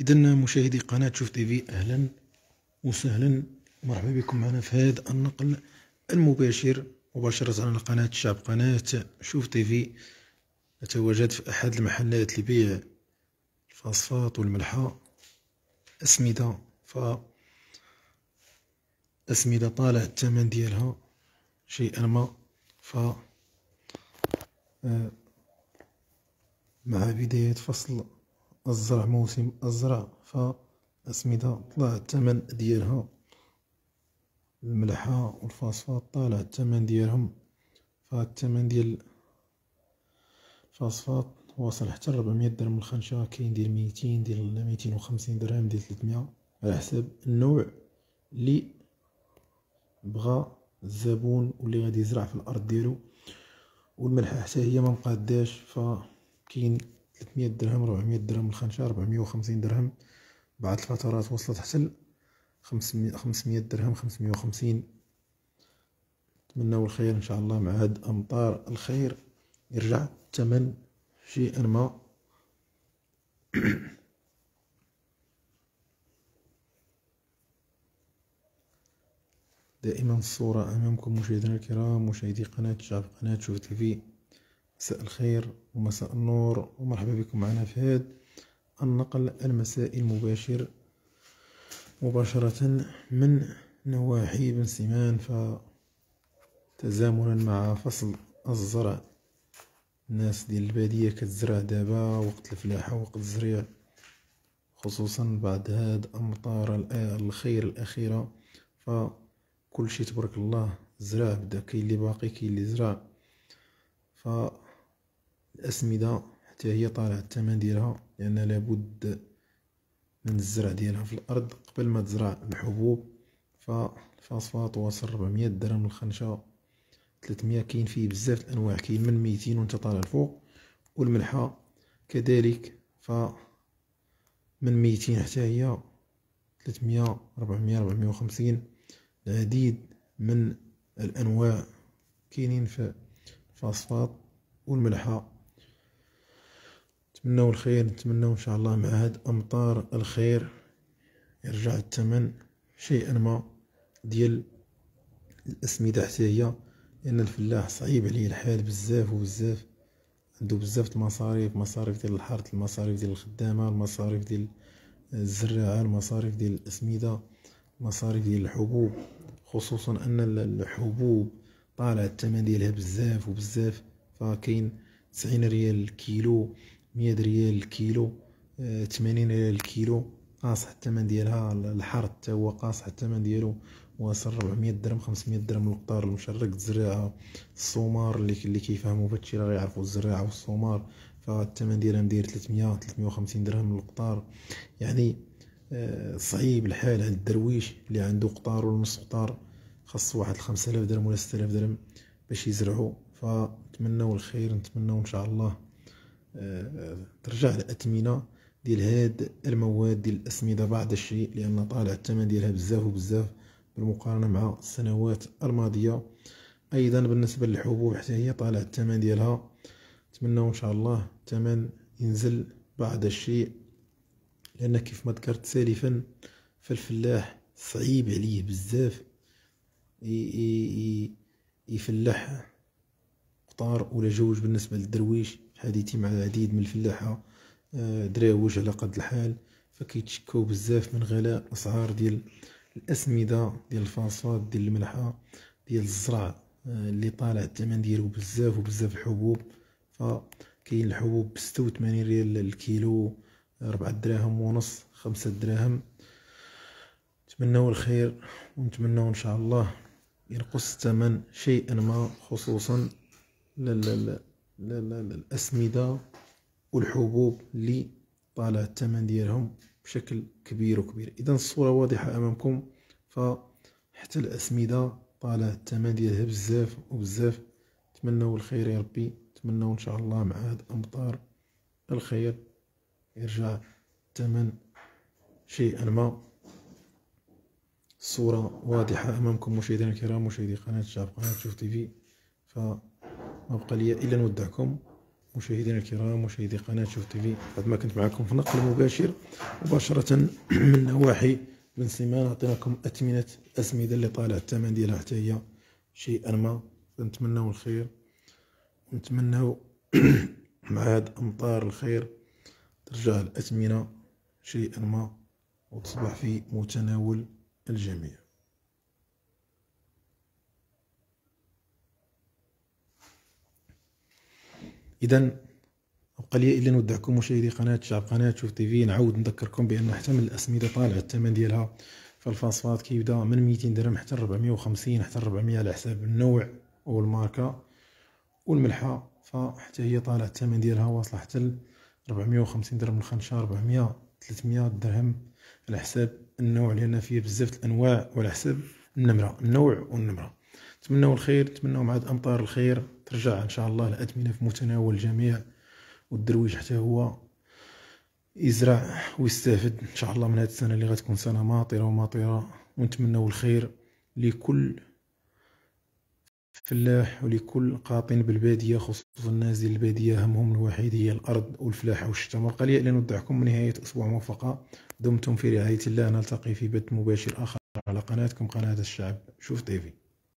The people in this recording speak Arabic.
اذا مشاهدي قناه شوف تي في اهلا وسهلا مرحبا بكم معنا في هذا النقل المباشر مباشره على قناه الشعب قناه شوف تي في نتواجد في احد المحلات لبيع الفاصفات والملحه اسمده ف اسمده طالع الثمن ديالها شيئا ما ف آه، مع بدايه فصل الزرع موسم الزرع فأسمدة طلع الثمن ديالها الملحة والفوسفات طالع الثمن ديالهم فالثمن ديال الفوسفات واصل حتى 400 درهم الخنشة كاين ديال 200 ديال 250 درهم ديال 300 على حساب النوع اللي بغا الزبون واللي غادي يزرع في الارض ديالو والملحه حتى هي ما مقاداش فكاين 300 درهم 400 درهم الخنشة 450 درهم بعد الفترات وصلت حتى ل 500 درهم 550 نتمناو الخير ان شاء الله مع هاد امطار الخير يرجع الثمن شيء ما دائما الصورة أمامكم مشاهدينا الكرام مشاهدي قناة شعب قناة شوف تيفي مساء الخير ومساء النور ومرحبا بكم معنا في هذا النقل المسائي المباشر مباشرة من نواحي بن سيمان فتزامنا مع فصل الزرع الناس ديال البادية كتزرع دابا وقت الفلاحة وقت الزريع خصوصا بعد هاد أمطار الخير الأخيرة فكل شيء تبارك الله زرع بدا كاين اللي باقي كاين اللي زرع ف الأسمدة حتى هي طالع الثمن ديالها لأن لابد من الزرع ديالها في الأرض قبل ما تزرع الحبوب فالفاسفات واصل 400 درهم الخنشة 300 كاين فيه بزاف الأنواع كاين من 200 وانت طالع الفوق والملحة كذلك ف من 200 حتى هي 300 400 450 العديد من الأنواع كاينين في الفاسفات والملحة نتمنوا الخير نتمنوا ان شاء الله مع هاد امطار الخير يرجع الثمن شيئا ما ديال الاسمده حتى هي لان الفلاح صعيب عليه الحال بزاف وبزاف عنده بزاف المصاريف مصاريف ديال الحرث المصاريف ديال الخدامه المصاريف ديال الزراعه المصاريف ديال الاسمده المصاريف ديال الحبوب خصوصا ان الحبوب طالع الثمن ديالها بزاف وبزاف فكاين 90 ريال الكيلو مية ريال الكيلو آه، تمانين ريال الكيلو قاصح الثمن ديالها الحر حتى هو قاصح الثمن ديالو واصل 400 درهم 500 درهم القطار المشرك الزراعه الصومار اللي اللي كيفهموا في هادشي راه يعرفوا الزراعه والسومار فالثمن ديالها تلتمية 300 350 درهم القطار يعني آه، صعيب الحال عند الدرويش اللي عنده قطار ولا نص قطار خاص واحد 5000 درهم ولا 6000 درهم باش يزرعوا فنتمنوا الخير نتمنوا ان شاء الله آه، آه، ترجع الأثمنة ديال هاد المواد ديال الأسمدة بعض الشيء لأن طالع الثمن ديالها بزاف وبزاف بالمقارنة مع السنوات الماضية أيضا بالنسبة للحبوب حتى هي طالع الثمن ديالها نتمنى إن شاء الله الثمن ينزل بعض الشيء لأن كيف ما ذكرت سالفا فالفلاح صعيب عليه بزاف يفلح قطار ولا جوج بالنسبة للدرويش حديثي مع العديد من الفلاحة آه، دراوج على قد الحال فكيتشكاو بزاف من غلاء أسعار ديال الاسمده ديال الفاصات ديال الملحه ديال الزرع آه، اللي طالع الثمن ديالو بزاف وبزاف الحبوب فكاين الحبوب بستة وثمانين ريال الكيلو ربعة دراهم ونص خمسة دراهم نتمنوا الخير ونتمنوا ان شاء الله ينقص الثمن شيئا ما خصوصا لا لا لا الأسمدة والحبوب اللي طالع الثمن ديالهم بشكل كبير وكبير اذا الصوره واضحه امامكم فحتى الاسمده طالع الثمن ديالها بزاف وبزاف نتمنوا الخير يا ربي نتمنوا ان شاء الله مع هاد امطار الخير يرجع الثمن شيئا ما الصوره واضحه امامكم مشاهدينا الكرام مشاهدي قناه شعب قناه شوف تيفي ف ما بقى لي الا نودعكم مشاهدينا الكرام مشاهدي قناه شوف تيفي بعد ما كنت معكم في نقل مباشر مباشره من نواحي بن سليمان عطيناكم اثمنه الاسمده اللي طالع الثمن ديالها حتى هي شيئا ما نتمناو الخير نتمناو مع هاد امطار الخير ترجع الاثمنه شيئا ما وتصبح في متناول الجميع اذا بقى لي الا نودعكم مشاهدي قناه شعب قناه شوف تي في نعاود نذكركم بان حتى من الاسمده طالع الثمن ديالها فالفاسفات كيبدا من 200 درهم حتى 450 حتى 400 على حساب النوع والماركه والملحه فحتى هي طالع الثمن ديالها واصله حتى 450 درهم الخنشه 400 300 درهم على حساب النوع لان فيه بزاف الانواع وعلى حساب النمره النوع والنمره نتمنوا الخير نتمنوا مع الامطار الخير ترجع ان شاء الله الاثمنه في متناول الجميع والدرويش حتى هو يزرع ويستافد ان شاء الله من هذه السنه اللي غتكون سنه ماطره وماطره ونتمنوا الخير لكل فلاح ولكل قاطن بالباديه خصوصا الناس ديال الباديه همهم الوحيد هي الارض والفلاحه والشتاء نودعكم من نهايه اسبوع موفقه دمتم في رعايه الله نلتقي في بث مباشر اخر على قناتكم قناه الشعب شوف تيفي